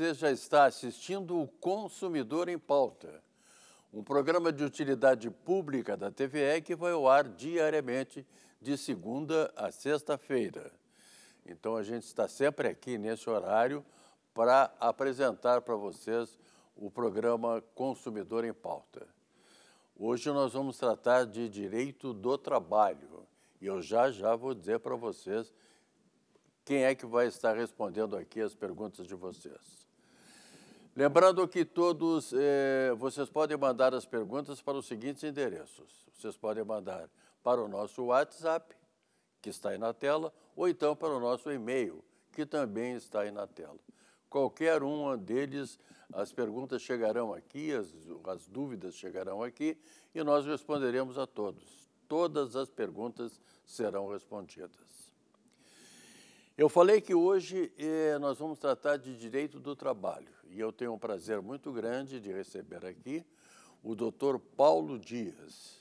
Você já está assistindo o Consumidor em Pauta, um programa de utilidade pública da TVE que vai ao ar diariamente de segunda a sexta-feira. Então a gente está sempre aqui nesse horário para apresentar para vocês o programa Consumidor em Pauta. Hoje nós vamos tratar de direito do trabalho e eu já já vou dizer para vocês quem é que vai estar respondendo aqui as perguntas de vocês. Lembrando que todos eh, vocês podem mandar as perguntas para os seguintes endereços. Vocês podem mandar para o nosso WhatsApp, que está aí na tela, ou então para o nosso e-mail, que também está aí na tela. Qualquer um deles, as perguntas chegarão aqui, as, as dúvidas chegarão aqui e nós responderemos a todos. Todas as perguntas serão respondidas. Eu falei que hoje eh, nós vamos tratar de direito do trabalho e eu tenho um prazer muito grande de receber aqui o doutor Paulo Dias.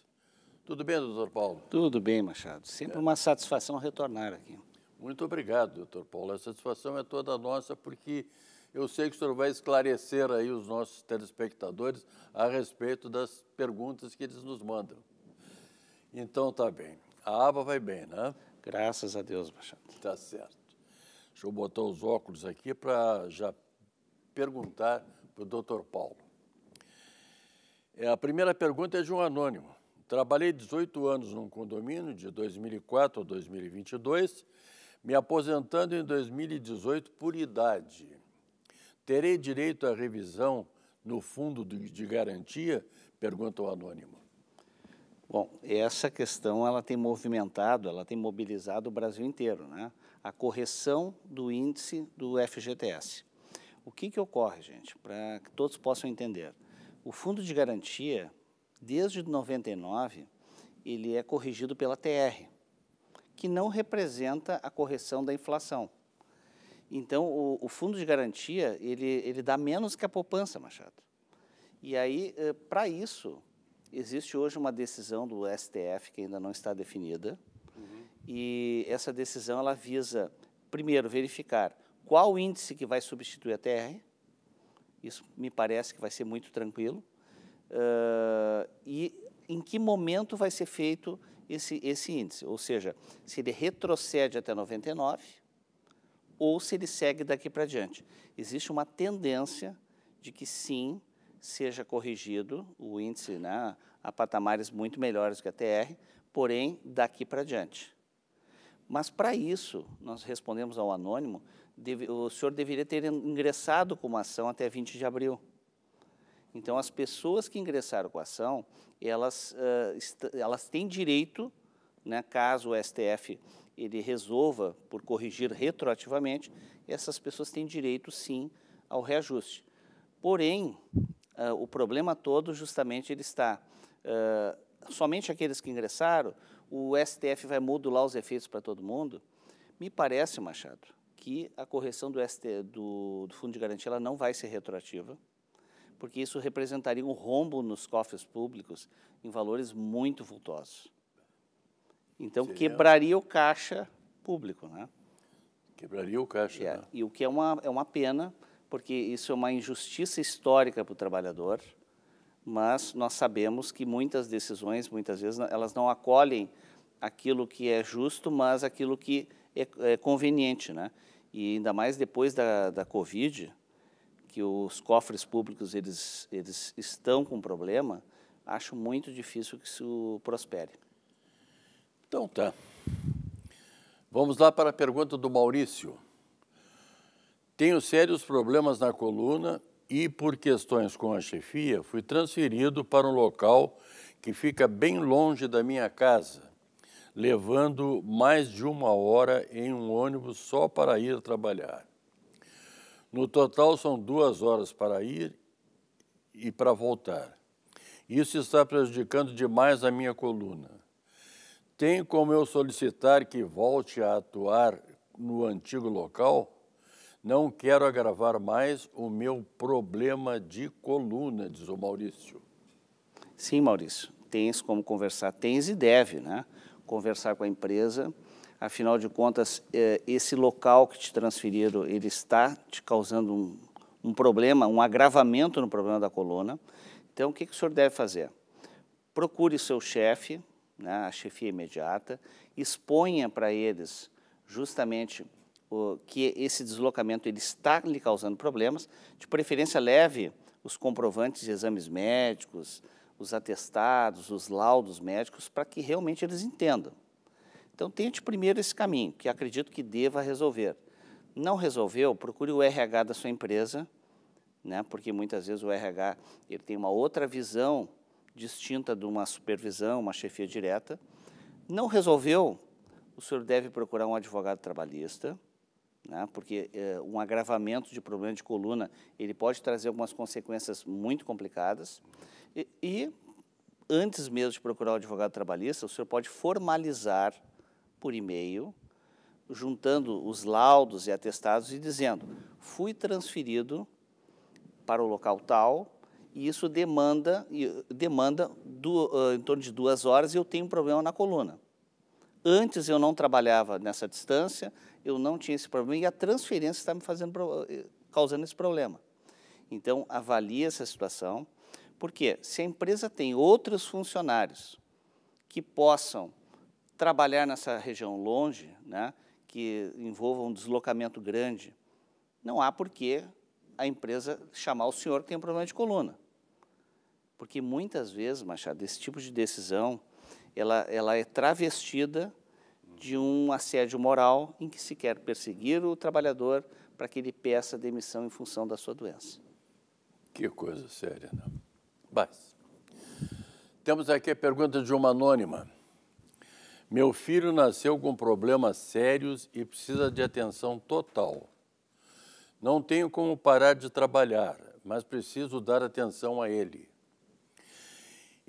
Tudo bem, doutor Paulo? Tudo bem, Machado. Sempre é. uma satisfação retornar aqui. Muito obrigado, doutor Paulo. A satisfação é toda nossa, porque eu sei que o senhor vai esclarecer aí os nossos telespectadores a respeito das perguntas que eles nos mandam. Então, tá bem. A aba vai bem, né? Graças a Deus, Machado. Tá certo. Deixa eu botar os óculos aqui para já perguntar para o Dr. Paulo. É, a primeira pergunta é de um anônimo. Trabalhei 18 anos num condomínio de 2004 a 2022, me aposentando em 2018 por idade. Terei direito à revisão no fundo de garantia? Pergunta o anônimo. Bom, essa questão ela tem movimentado, ela tem mobilizado o Brasil inteiro, né? A correção do índice do FGTS. O que, que ocorre, gente, para que todos possam entender? O fundo de garantia, desde 99, ele é corrigido pela TR, que não representa a correção da inflação. Então, o, o fundo de garantia, ele, ele dá menos que a poupança, Machado. E aí, eh, para isso, existe hoje uma decisão do STF que ainda não está definida, uhum. e essa decisão ela visa, primeiro, verificar qual índice que vai substituir a TR? Isso me parece que vai ser muito tranquilo. Uh, e em que momento vai ser feito esse, esse índice? Ou seja, se ele retrocede até 99 ou se ele segue daqui para diante. Existe uma tendência de que sim seja corrigido o índice né, a patamares muito melhores que a TR, porém daqui para diante. Mas para isso, nós respondemos ao anônimo, deve, o senhor deveria ter ingressado com uma ação até 20 de abril. Então, as pessoas que ingressaram com a ação, elas, uh, elas têm direito, né, caso o STF ele resolva por corrigir retroativamente, essas pessoas têm direito, sim, ao reajuste. Porém, uh, o problema todo, justamente, ele está... Uh, somente aqueles que ingressaram, o STF vai modular os efeitos para todo mundo, me parece, Machado, que a correção do, ST, do, do Fundo de Garantia ela não vai ser retroativa, porque isso representaria um rombo nos cofres públicos em valores muito vultosos. Então, Seria... quebraria o caixa público, né? Quebraria o caixa, é, né? E o que é uma, é uma pena, porque isso é uma injustiça histórica para o trabalhador, mas nós sabemos que muitas decisões, muitas vezes, elas não acolhem aquilo que é justo, mas aquilo que é, é conveniente, né? E ainda mais depois da, da Covid, que os cofres públicos eles, eles estão com problema, acho muito difícil que isso prospere. Então tá. Vamos lá para a pergunta do Maurício. Tenho sérios problemas na coluna e, por questões com a chefia, fui transferido para um local que fica bem longe da minha casa, levando mais de uma hora em um ônibus só para ir trabalhar. No total, são duas horas para ir e para voltar. Isso está prejudicando demais a minha coluna. Tem como eu solicitar que volte a atuar no antigo local? Não quero agravar mais o meu problema de coluna, diz o Maurício. Sim, Maurício, tens como conversar, tens e deve, né? Conversar com a empresa. Afinal de contas, é, esse local que te transferiram, ele está te causando um, um problema, um agravamento no problema da coluna. Então, o que, que o senhor deve fazer? Procure seu chefe, né, a chefia imediata, exponha para eles justamente que esse deslocamento ele está lhe causando problemas, de preferência leve os comprovantes de exames médicos, os atestados, os laudos médicos, para que realmente eles entendam. Então, tente primeiro esse caminho, que acredito que deva resolver. Não resolveu, procure o RH da sua empresa, né, porque muitas vezes o RH ele tem uma outra visão distinta de uma supervisão, uma chefia direta. Não resolveu, o senhor deve procurar um advogado trabalhista, né? porque eh, um agravamento de problema de coluna ele pode trazer algumas consequências muito complicadas. E, e, antes mesmo de procurar o advogado trabalhista, o senhor pode formalizar por e-mail, juntando os laudos e atestados e dizendo: fui transferido para o local tal e isso demanda demanda do, uh, eh, em torno de duas horas e eu tenho um problema na coluna. Antes eu não trabalhava nessa distância, eu não tinha esse problema e a transferência está me fazendo, eh, causando esse problema. Então, avalie essa situação, porque se a empresa tem outros funcionários que possam trabalhar nessa região longe, né, que envolvam um deslocamento grande, não há por que a empresa chamar o senhor que tem um problema de coluna. Porque muitas vezes, Machado, esse tipo de decisão, ela, ela é travestida de um assédio moral em que se quer perseguir o trabalhador para que ele peça demissão em função da sua doença. Que coisa séria, né? Mas, temos aqui a pergunta de uma anônima. Meu filho nasceu com problemas sérios e precisa de atenção total. Não tenho como parar de trabalhar, mas preciso dar atenção a ele.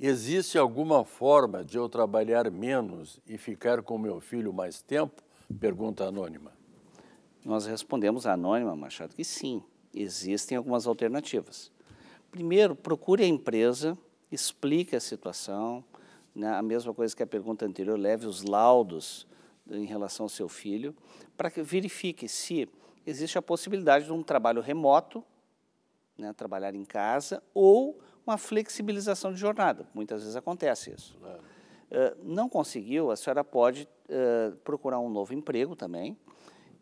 Existe alguma forma de eu trabalhar menos e ficar com meu filho mais tempo? Pergunta anônima. Nós respondemos à anônima, Machado, que sim, existem algumas alternativas. Primeiro, procure a empresa, explique a situação, né? a mesma coisa que a pergunta anterior, leve os laudos em relação ao seu filho, para que verifique se existe a possibilidade de um trabalho remoto, né? trabalhar em casa, ou uma flexibilização de jornada. Muitas vezes acontece isso. Uh, não conseguiu, a senhora pode uh, procurar um novo emprego também,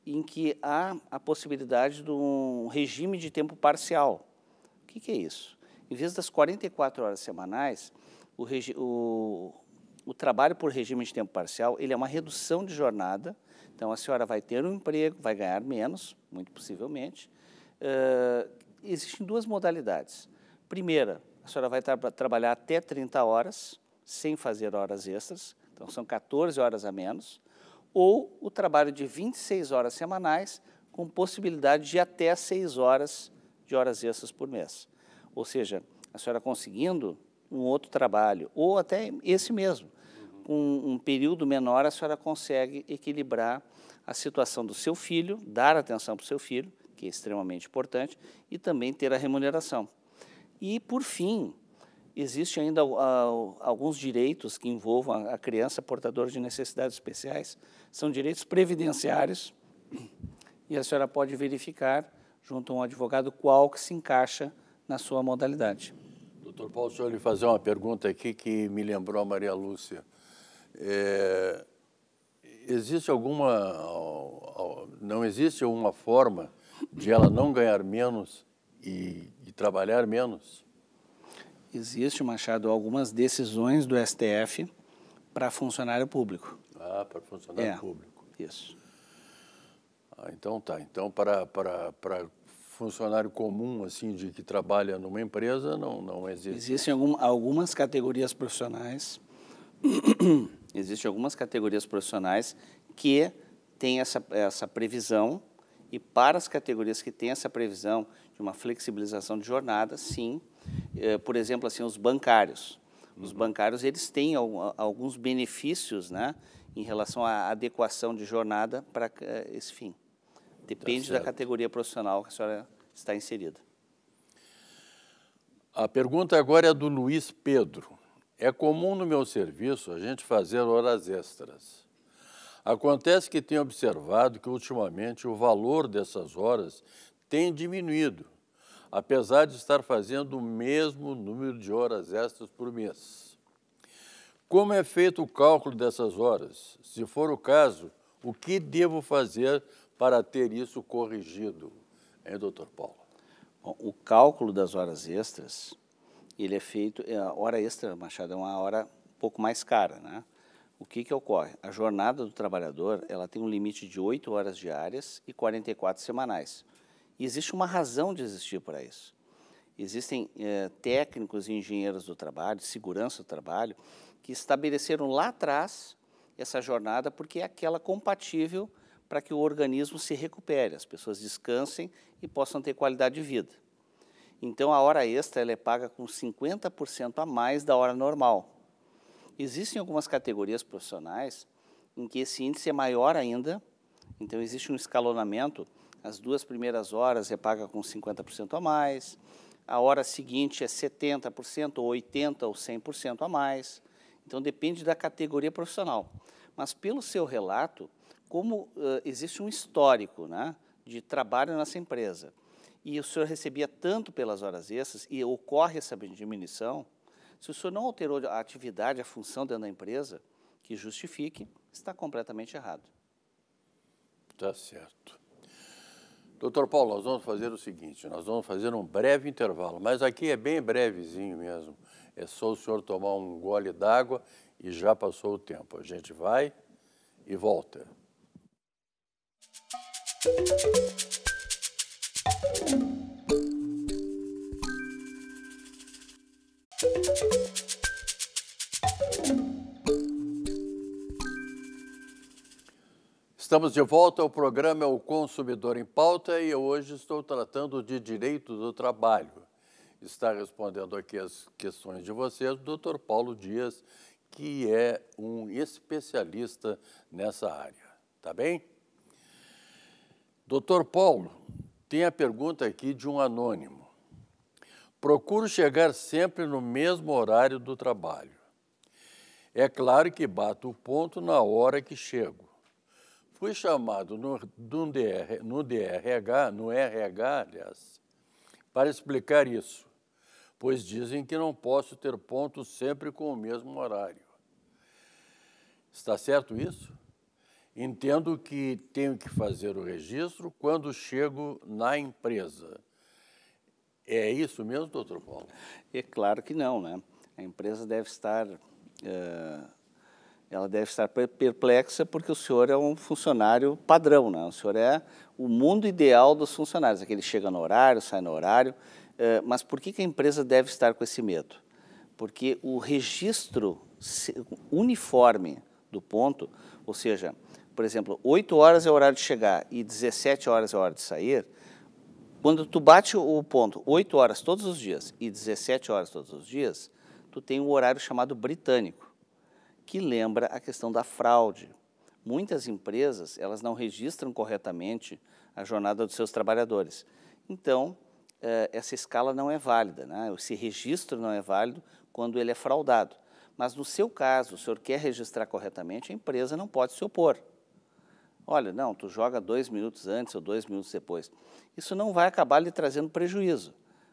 em que há a possibilidade de um regime de tempo parcial. O que, que é isso? Em vez das 44 horas semanais, o, o, o trabalho por regime de tempo parcial ele é uma redução de jornada. Então, a senhora vai ter um emprego, vai ganhar menos, muito possivelmente. Uh, existem duas modalidades. Primeira, a senhora vai tra trabalhar até 30 horas, sem fazer horas extras, então são 14 horas a menos, ou o trabalho de 26 horas semanais, com possibilidade de até 6 horas de horas extras por mês. Ou seja, a senhora conseguindo um outro trabalho, ou até esse mesmo, com um período menor, a senhora consegue equilibrar a situação do seu filho, dar atenção para o seu filho, que é extremamente importante, e também ter a remuneração. E, por fim, existe ainda uh, alguns direitos que envolvam a criança portadora de necessidades especiais, são direitos previdenciários, e a senhora pode verificar, junto a um advogado, qual que se encaixa na sua modalidade. Doutor Paulo, deixa eu lhe fazer uma pergunta aqui que me lembrou a Maria Lúcia. É, existe alguma, não existe alguma forma de ela não ganhar menos e, e trabalhar menos? Existe, Machado, algumas decisões do STF para funcionário público. Ah, para funcionário é, público. Isso. Ah, então tá. Então, para, para, para funcionário comum, assim, de que trabalha numa empresa, não, não existe. Existem algum, algumas categorias profissionais. existem algumas categorias profissionais que têm essa, essa previsão e para as categorias que têm essa previsão de uma flexibilização de jornada, sim, eh, por exemplo, assim, os bancários. Os uhum. bancários eles têm alguns benefícios né, em relação à adequação de jornada para eh, esse fim. Depende tá da categoria profissional que a senhora está inserida. A pergunta agora é do Luiz Pedro. É comum no meu serviço a gente fazer horas extras. Acontece que tenho observado que ultimamente o valor dessas horas tem diminuído, apesar de estar fazendo o mesmo número de horas extras por mês. Como é feito o cálculo dessas horas? Se for o caso, o que devo fazer para ter isso corrigido? Hein, doutor Paulo? Bom, o cálculo das horas extras, ele é feito, é, a hora extra, Machado, é uma hora um pouco mais cara, né? o que, que ocorre? A jornada do trabalhador ela tem um limite de 8 horas diárias e 44 semanais. E existe uma razão de existir para isso. Existem eh, técnicos e engenheiros do trabalho, segurança do trabalho, que estabeleceram lá atrás essa jornada porque é aquela compatível para que o organismo se recupere, as pessoas descansem e possam ter qualidade de vida. Então, a hora extra ela é paga com 50% a mais da hora normal. Existem algumas categorias profissionais em que esse índice é maior ainda, então existe um escalonamento. As duas primeiras horas é paga com 50% a mais, a hora seguinte é 70%, ou 80% ou 100% a mais. Então depende da categoria profissional. Mas pelo seu relato, como uh, existe um histórico né, de trabalho nessa empresa, e o senhor recebia tanto pelas horas extras, e ocorre essa diminuição, se o senhor não alterou a atividade, a função dentro da empresa, que justifique, está completamente errado. Tá certo. Doutor Paulo, nós vamos fazer o seguinte, nós vamos fazer um breve intervalo, mas aqui é bem brevezinho mesmo. É só o senhor tomar um gole d'água e já passou o tempo. A gente vai e volta. Música Estamos de volta ao programa é O Consumidor em Pauta e eu hoje estou tratando de direito do trabalho. Está respondendo aqui as questões de vocês o Dr. Paulo Dias, que é um especialista nessa área. Tá bem? Doutor Paulo, tem a pergunta aqui de um anônimo. Procuro chegar sempre no mesmo horário do trabalho. É claro que bato o ponto na hora que chego fui chamado no, no, DRH, no RH, aliás, para explicar isso, pois dizem que não posso ter pontos sempre com o mesmo horário. Está certo isso? Entendo que tenho que fazer o registro quando chego na empresa. É isso mesmo, doutor Paulo? É claro que não, né? A empresa deve estar uh, ela deve estar perplexa porque o senhor é um funcionário padrão, né? O senhor é o mundo ideal dos funcionários, aquele é chega no horário, sai no horário. Eh, mas por que a empresa deve estar com esse medo? Porque o registro uniforme do ponto, ou seja, por exemplo, 8 horas é o horário de chegar e 17 horas é a hora de sair, quando tu bate o ponto 8 horas todos os dias e 17 horas todos os dias, tu tem um horário chamado britânico que lembra a questão da fraude. Muitas empresas, elas não registram corretamente a jornada dos seus trabalhadores. Então, é, essa escala não é válida, né? esse registro não é válido quando ele é fraudado. Mas no seu caso, o senhor quer registrar corretamente, a empresa não pode se opor. Olha, não, tu joga dois minutos antes ou dois minutos depois. Isso não vai acabar lhe trazendo prejuízo,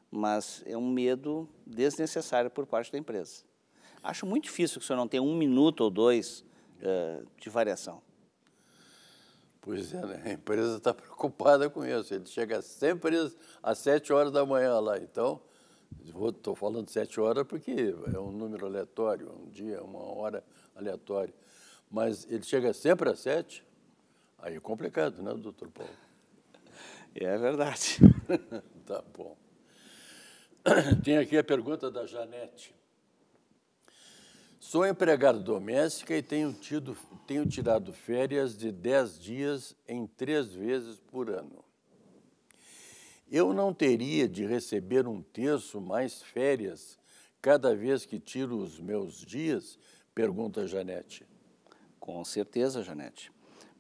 mas é um medo desnecessário por parte da empresa. Acho muito difícil que o senhor não tenha um minuto ou dois uh, de variação. Pois é, né? a empresa está preocupada com isso. Ele chega sempre às sete horas da manhã lá. Então, estou falando sete horas porque é um número aleatório, um dia, uma hora aleatória. Mas ele chega sempre às sete. aí é complicado, né, doutor Paulo? É verdade. tá bom. Tem aqui a pergunta da Janete. Sou empregada doméstica e tenho, tido, tenho tirado férias de 10 dias em três vezes por ano. Eu não teria de receber um terço mais férias cada vez que tiro os meus dias? Pergunta Janete. Com certeza, Janete.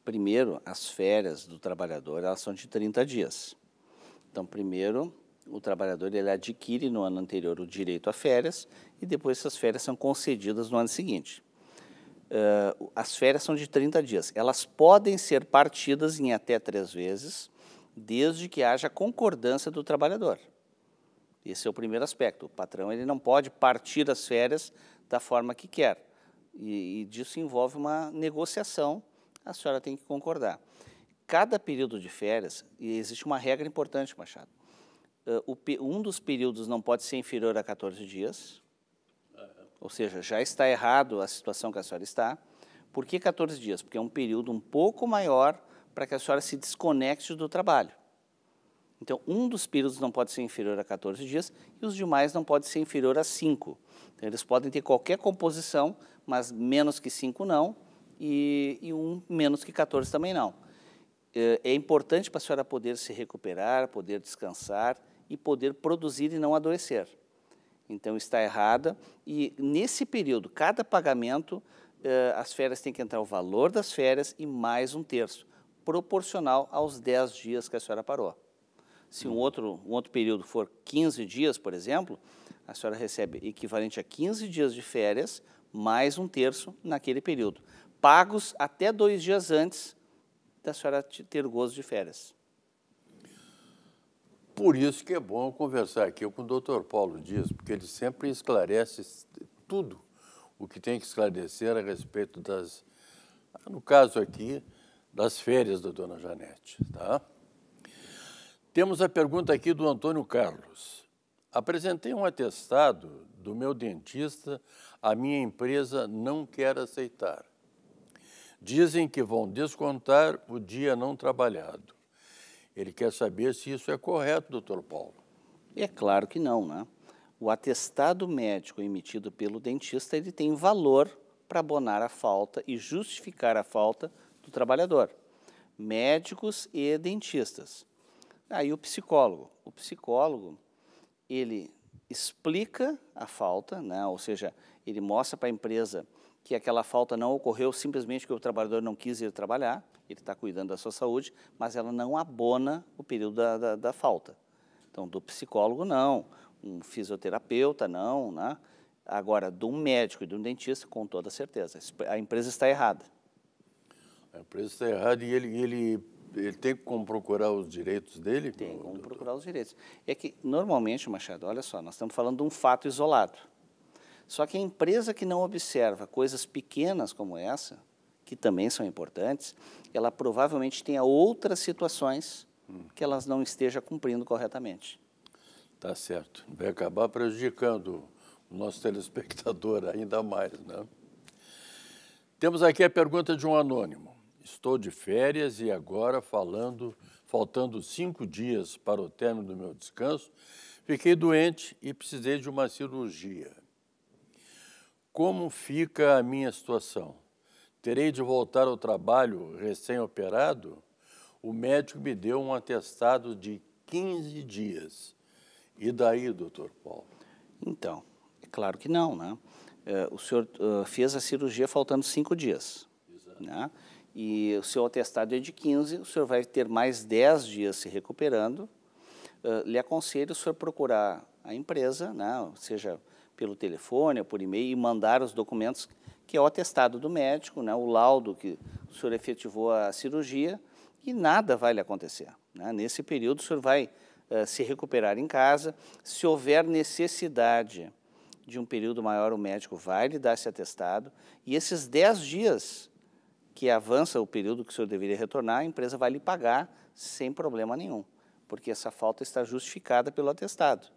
Primeiro, as férias do trabalhador elas são de 30 dias. Então, primeiro, o trabalhador ele adquire no ano anterior o direito a férias e depois essas férias são concedidas no ano seguinte. Uh, as férias são de 30 dias. Elas podem ser partidas em até três vezes, desde que haja concordância do trabalhador. Esse é o primeiro aspecto. O patrão ele não pode partir as férias da forma que quer. E, e disso envolve uma negociação, a senhora tem que concordar. Cada período de férias, e existe uma regra importante, Machado um dos períodos não pode ser inferior a 14 dias, ou seja, já está errado a situação que a senhora está. Por que 14 dias? Porque é um período um pouco maior para que a senhora se desconecte do trabalho. Então, um dos períodos não pode ser inferior a 14 dias e os demais não podem ser inferior a 5. Então, eles podem ter qualquer composição, mas menos que 5 não, e, e um menos que 14 também não. Eh, é importante para a senhora poder se recuperar, poder descansar e poder produzir e não adoecer. Então está errada e nesse período, cada pagamento, eh, as férias tem que entrar o valor das férias e mais um terço, proporcional aos 10 dias que a senhora parou. Se um hum. outro, um outro período for 15 dias, por exemplo, a senhora recebe equivalente a 15 dias de férias, mais um terço naquele período, pagos até dois dias antes da senhora ter gozo de férias. Por isso que é bom conversar aqui com o doutor Paulo Dias, porque ele sempre esclarece tudo o que tem que esclarecer a respeito das, ah, no caso aqui, das férias da dona Janete. Tá? Temos a pergunta aqui do Antônio Carlos. Apresentei um atestado do meu dentista, a minha empresa não quer aceitar. Dizem que vão descontar o dia não trabalhado. Ele quer saber se isso é correto, doutor Paulo. é claro que não, né? O atestado médico emitido pelo dentista, ele tem valor para abonar a falta e justificar a falta do trabalhador. Médicos e dentistas. Aí o psicólogo. O psicólogo, ele explica a falta, né? ou seja, ele mostra para a empresa que aquela falta não ocorreu simplesmente porque o trabalhador não quis ir trabalhar, ele está cuidando da sua saúde, mas ela não abona o período da, da, da falta. Então, do psicólogo, não, um fisioterapeuta, não, né? Agora, de um médico e de um dentista, com toda certeza, a empresa está errada. A empresa está errada e ele, ele, ele tem como procurar os direitos dele? Tem como doutor? procurar os direitos. É que, normalmente, Machado, olha só, nós estamos falando de um fato isolado. Só que a empresa que não observa coisas pequenas como essa, que também são importantes, ela provavelmente tenha outras situações que elas não esteja cumprindo corretamente. Tá certo. Vai acabar prejudicando o nosso telespectador ainda mais, né? Temos aqui a pergunta de um anônimo. Estou de férias e agora falando, faltando cinco dias para o término do meu descanso, fiquei doente e precisei de uma cirurgia. Como fica a minha situação? Terei de voltar ao trabalho recém-operado? O médico me deu um atestado de 15 dias. E daí, doutor Paulo? Então, é claro que não, né? É, o senhor fez a cirurgia faltando cinco dias. Exato. Né? E o seu atestado é de 15, o senhor vai ter mais 10 dias se recuperando. lhe aconselho o senhor procurar a empresa, né? seja pelo telefone ou por e-mail e mandar os documentos, que é o atestado do médico, né, o laudo que o senhor efetivou a cirurgia, e nada vai lhe acontecer. Né? Nesse período, o senhor vai uh, se recuperar em casa. Se houver necessidade de um período maior, o médico vai lhe dar esse atestado, e esses 10 dias que avança o período que o senhor deveria retornar, a empresa vai lhe pagar sem problema nenhum, porque essa falta está justificada pelo atestado.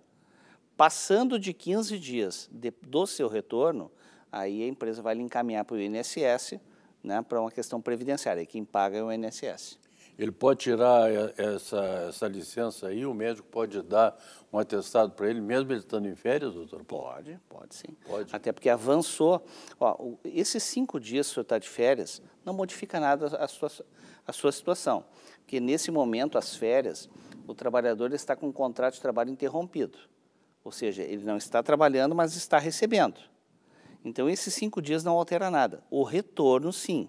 Passando de 15 dias de, do seu retorno, aí a empresa vai lhe encaminhar para o INSS, né, para uma questão previdenciária, quem paga é o INSS. Ele pode tirar é, essa, essa licença aí, o médico pode dar um atestado para ele, mesmo ele estando em férias, doutor? Pode, pode sim. Pode. Até porque avançou. Ó, esses cinco dias que o senhor está de férias não modifica nada a sua, a sua situação. Porque nesse momento, as férias, o trabalhador está com um contrato de trabalho interrompido. Ou seja, ele não está trabalhando, mas está recebendo. Então, esses cinco dias não altera nada. O retorno, sim.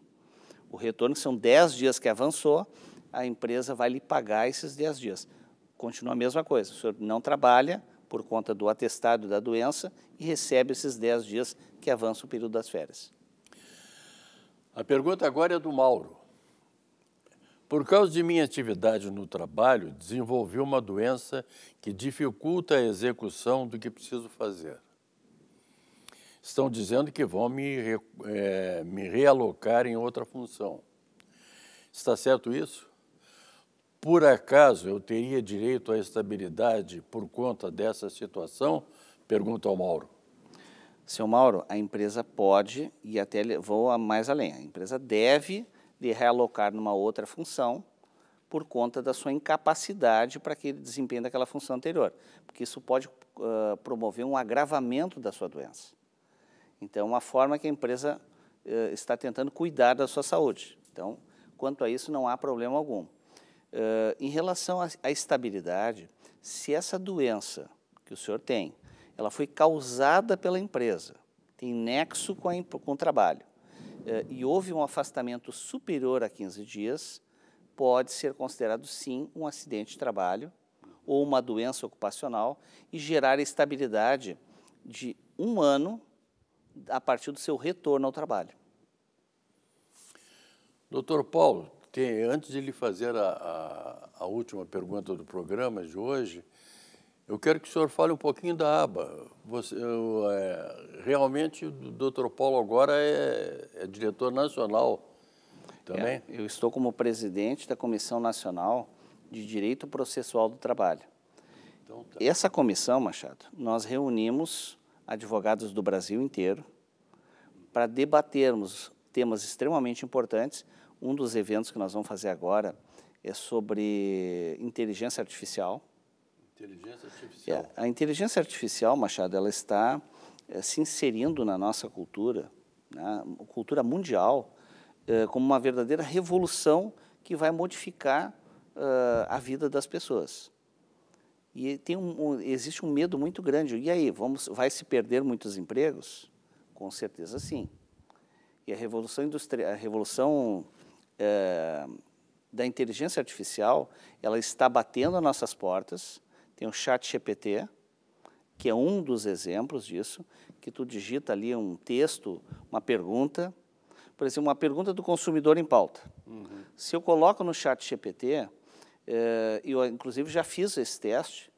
O retorno, são dez dias que avançou, a empresa vai lhe pagar esses dez dias. Continua a mesma coisa. O senhor não trabalha por conta do atestado da doença e recebe esses dez dias que avança o período das férias. A pergunta agora é do Mauro. Por causa de minha atividade no trabalho, desenvolvi uma doença que dificulta a execução do que preciso fazer. Estão dizendo que vão me, é, me realocar em outra função. Está certo isso? Por acaso eu teria direito à estabilidade por conta dessa situação? Pergunta ao Mauro. Seu Mauro, a empresa pode, e até vou mais além, a empresa deve de realocar numa outra função por conta da sua incapacidade para que ele desempenhe daquela função anterior, porque isso pode uh, promover um agravamento da sua doença. Então, é uma forma que a empresa uh, está tentando cuidar da sua saúde. Então, quanto a isso, não há problema algum. Uh, em relação à estabilidade, se essa doença que o senhor tem, ela foi causada pela empresa, tem nexo com, a, com o trabalho, eh, e houve um afastamento superior a 15 dias, pode ser considerado sim um acidente de trabalho ou uma doença ocupacional e gerar estabilidade de um ano a partir do seu retorno ao trabalho. Doutor Paulo, tem, antes de lhe fazer a, a, a última pergunta do programa de hoje, eu quero que o senhor fale um pouquinho da aba. Você, eu, é, realmente, o Dr. Paulo agora é, é diretor nacional também. É, eu estou como presidente da Comissão Nacional de Direito Processual do Trabalho. Então, tá. Essa comissão, Machado, nós reunimos advogados do Brasil inteiro para debatermos temas extremamente importantes. Um dos eventos que nós vamos fazer agora é sobre inteligência artificial Inteligência é, artificial. É, a inteligência artificial, Machado, ela está é, se inserindo na nossa cultura, na né, cultura mundial, é, como uma verdadeira revolução que vai modificar eh, a vida das pessoas. E tem um, um, existe um medo muito grande. E aí, vamos, vai se perder muitos empregos? Com certeza sim. E a revolução, a revolução é, da inteligência artificial, ela está batendo as nossas portas tem o chat GPT, que é um dos exemplos disso, que tu digita ali um texto, uma pergunta, por exemplo, uma pergunta do consumidor em pauta. Uhum. Se eu coloco no chat GPT, eh, eu inclusive já fiz esse teste,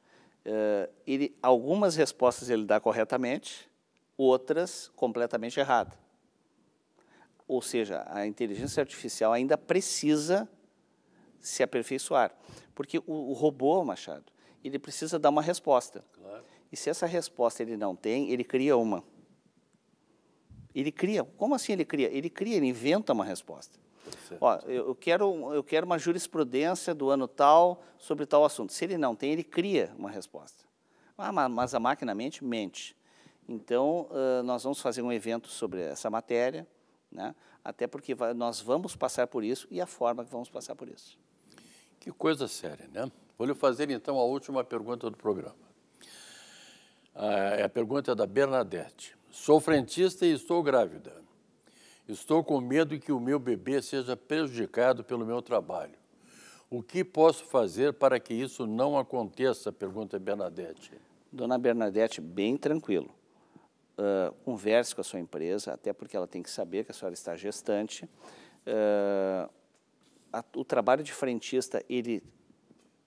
eh, ele, algumas respostas ele dá corretamente, outras completamente errada. Ou seja, a inteligência artificial ainda precisa se aperfeiçoar. Porque o, o robô, Machado, ele precisa dar uma resposta. Claro. E se essa resposta ele não tem, ele cria uma. Ele cria. Como assim ele cria? Ele cria, ele inventa uma resposta. Ó, eu quero, eu quero uma jurisprudência do ano tal sobre tal assunto. Se ele não tem, ele cria uma resposta. Ah, mas a máquina mente? Mente. Então, uh, nós vamos fazer um evento sobre essa matéria, né? até porque vai, nós vamos passar por isso e a forma que vamos passar por isso. Que coisa séria, né? Vou lhe fazer então a última pergunta do programa. Ah, é a pergunta da Bernadette. Sou frentista e estou grávida. Estou com medo que o meu bebê seja prejudicado pelo meu trabalho. O que posso fazer para que isso não aconteça? Pergunta Bernadette. Dona Bernadette, bem tranquilo. Uh, converse com a sua empresa, até porque ela tem que saber que a senhora está gestante. Uh, a, o trabalho de frentista, ele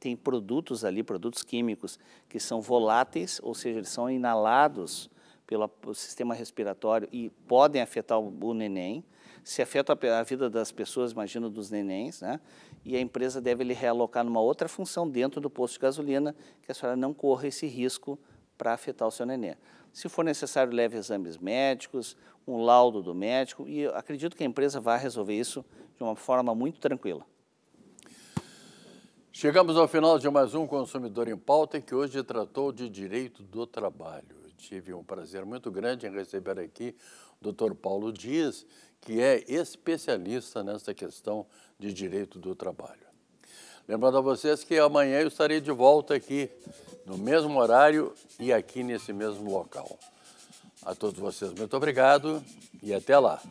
tem produtos ali, produtos químicos, que são voláteis, ou seja, eles são inalados pelo sistema respiratório e podem afetar o, neném. Se afeta a, vida das pessoas, imagino, dos nenéns, né? E a empresa deve ele realocar numa outra função dentro do posto de gasolina, que a senhora não corra esse risco para afetar o seu neném. Se for necessário, leve exames médicos, um laudo do médico, e acredito que a empresa vai resolver isso de uma forma muito tranquila. Chegamos ao final de mais um Consumidor em Pauta, que hoje tratou de direito do trabalho. tive um prazer muito grande em receber aqui o Dr. Paulo Dias, que é especialista nessa questão de direito do trabalho. Lembrando a vocês que amanhã eu estarei de volta aqui, no mesmo horário e aqui nesse mesmo local. A todos vocês, muito obrigado e até lá.